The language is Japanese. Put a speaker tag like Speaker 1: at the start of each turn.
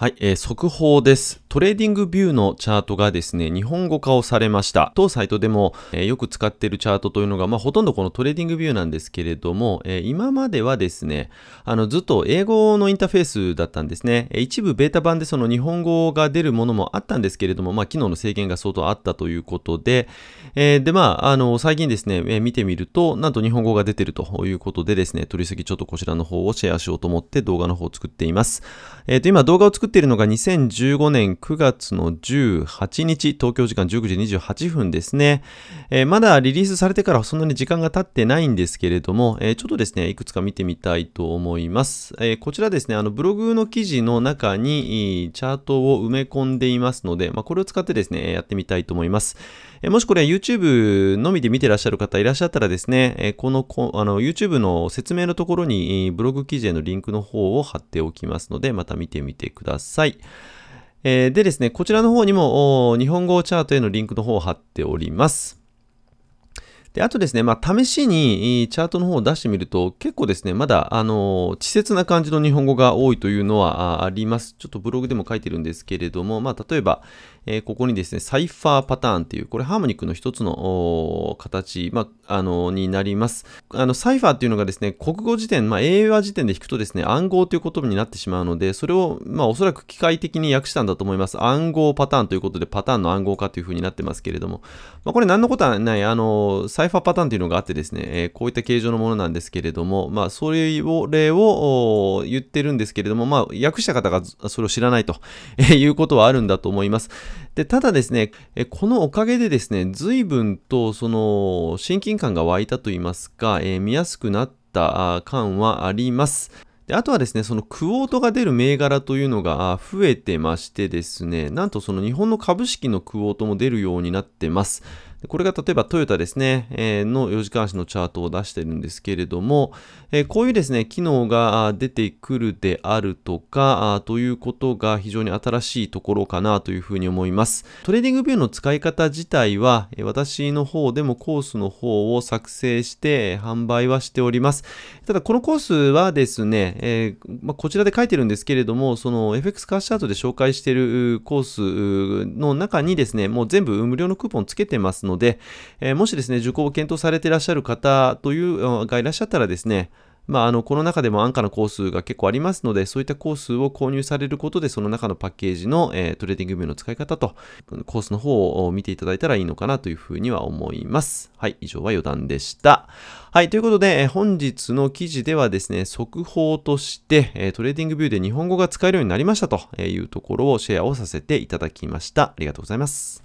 Speaker 1: はい、えー、速報です。トレーディングビューのチャートがですね、日本語化をされました。当サイトでも、えー、よく使っているチャートというのが、まあ、ほとんどこのトレーディングビューなんですけれども、えー、今まではですね、あの、ずっと英語のインターフェースだったんですね。え一部ベータ版でその日本語が出るものもあったんですけれども、まあ、機能の制限が相当あったということで、えー、で、まあ、あの、最近ですね、えー、見てみると、なんと日本語が出てるということでですね、取り次ぎちょっとこちらの方をシェアしようと思って動画の方を作っています。えっ、ー、と、今動画を作っているのが2015年9月の18日、東京時間19時28分ですね。えー、まだリリースされてからそんなに時間が経ってないんですけれども、えー、ちょっとですね、いくつか見てみたいと思います。えー、こちらですね、あのブログの記事の中にチャートを埋め込んでいますので、まあ、これを使ってですね、やってみたいと思います。えもしこれ YouTube のみで見てらっしゃる方いらっしゃったらですね、えこのこあの YouTube の説明のところにブログ記事へのリンクの方を貼っておきますので、また見てみてください。ださい。えー、でですね、こちらの方にも日本語チャートへのリンクの方を貼っております。で、あとですね、まあ、試しにチャートの方を出してみると、結構ですね、まだ、あの、稚拙な感じの日本語が多いというのはあります。ちょっとブログでも書いてるんですけれども、まあ、例えば、えー、ここにですね、サイファーパターンっていう、これハーモニックの一つの形、まあ、の、になります。あの、サイファーっていうのがですね、国語辞典、まあ、英和辞典で引くとですね、暗号という言葉になってしまうので、それを、まあ、おそらく機械的に訳したんだと思います。暗号パターンということで、パターンの暗号化というふうになってますけれども、まあ、これ何のことはない、あの、サイファーパターンというのがあってですね、えー、こういった形状のものなんですけれども、まあ、それを、例を言ってるんですけれども、まあ、訳した方がそれを知らないと、えいうことはあるんだと思います。で、ただですね、このおかげでですね、随分とその親近感が湧いたといいますか、えー、見やすくなった感はあります。で、あとはですね、そのクオートが出る銘柄というのが増えてましてですね、なんとその日本の株式のクオートも出るようになってます。これが例えばトヨタですね、えー、の4時間足のチャートを出してるんですけれども、えー、こういうですね、機能が出てくるであるとか、ということが非常に新しいところかなというふうに思います。トレーディングビューの使い方自体は、私の方でもコースの方を作成して販売はしております。ただ、このコースはですね、えー、まあ、こちらで書いてるんですけれども、その FX カーチャートで紹介しているコースの中にですね、もう全部無料のクーポンつけてますので、えー、もしですね、受講を検討されていらっしゃる方というがいらっしゃったらですね、まあ、あのこの中でも安価なコースが結構ありますので、そういったコースを購入されることで、その中のパッケージの、えー、トレーディングビューの使い方と、コースの方を見ていただいたらいいのかなというふうには思います。はい、以上は余談でした。はい、ということで、えー、本日の記事ではですね、速報として、えー、トレーディングビューで日本語が使えるようになりましたというところをシェアをさせていただきました。ありがとうございます。